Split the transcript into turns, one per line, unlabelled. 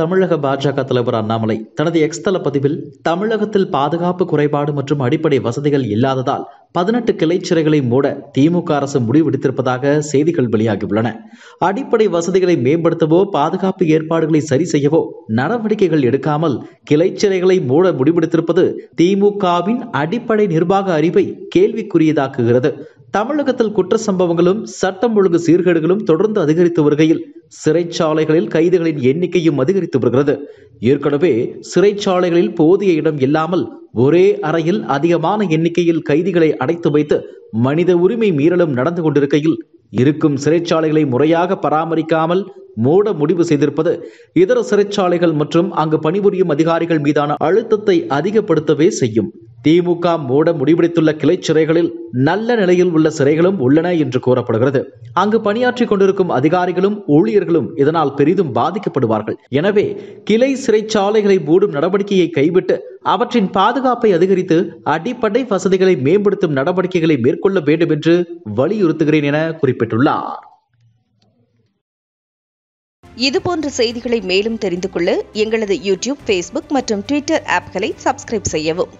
தமிழக பாஜக தலைவர் அண்ணாமலை தனது எக்ஸ் தள பதிவில் தமிழகத்தில் பாதுகாப்பு குறைபாடு மற்றும் அடிப்படை வசதிகள் இல்லாததால் பதினெட்டு கிளைச்சிறைகளை மூட திமுக அரசு முடிவெடுத்திருப்பதாக செய்திகள் வெளியாகியுள்ளன அடிப்படை வசதிகளை மேம்படுத்தவோ பாதுகாப்பு ஏற்பாடுகளை சரி செய்யவோ நடவடிக்கைகள் எடுக்காமல் கிளைச்சிறைகளை மூட முடிவெடுத்திருப்பது திமுகவின் அடிப்படை நிர்வாக அறிவை கேள்விக்குரியதாக்குகிறது தமிழகத்தில் குற்ற சம்பவங்களும் சட்டம் ஒழுங்கு சீர்கேடுகளும் தொடர்ந்து அதிகரித்து வருகையில் சிறைச்சாலைகளில் கைதிகளின் எண்ணிக்கையும் அதிகரித்து வருகிறது ஏற்கனவே சிறைச்சாலைகளில் போதிய இடம் இல்லாமல் ஒரே அறையில் அதிகமான எண்ணிக்கையில் கைதிகளை அடைத்து வைத்து மனித உரிமை மீறலும் நடந்து கொண்டிருக்கையில் இருக்கும் சிறைச்சாலைகளை முறையாக பராமரிக்காமல் மூட முடிவு செய்திருப்பது இதர சிறைச்சாலைகள் மற்றும் அங்கு பணிபுரியும் அதிகாரிகள் மீதான அழுத்தத்தை அதிகப்படுத்தவே செய்யும் திமுக மூட முடிவெடுத்துள்ள கிளை சிறைகளில் நல்ல நிலையில் உள்ள சிறைகளும் உள்ளன என்று கூறப்படுகிறது அங்கு பணியாற்றிக் கொண்டிருக்கும் அதிகாரிகளும் ஊழியர்களும் இதனால் பெரிதும் பாதிக்கப்படுவார்கள் எனவே கிளை சிறைச்சாலைகளை மூடும் நடவடிக்கையை கைவிட்டு அவற்றின் பாதுகாப்பை அதிகரித்து அடிப்படை வசதிகளை மேம்படுத்தும் நடவடிக்கைகளை மேற்கொள்ள வேண்டும் என்று வலியுறுத்துகிறேன் என குறிப்பிட்டுள்ளார்
இதுபோன்ற செய்திகளை மேலும் தெரிந்து கொள்ள எங்களது யூடியூப் ஃபேஸ்புக் மற்றும் ட்விட்டர் ஆப்களை சப்ஸ்கிரைப் செய்யவும்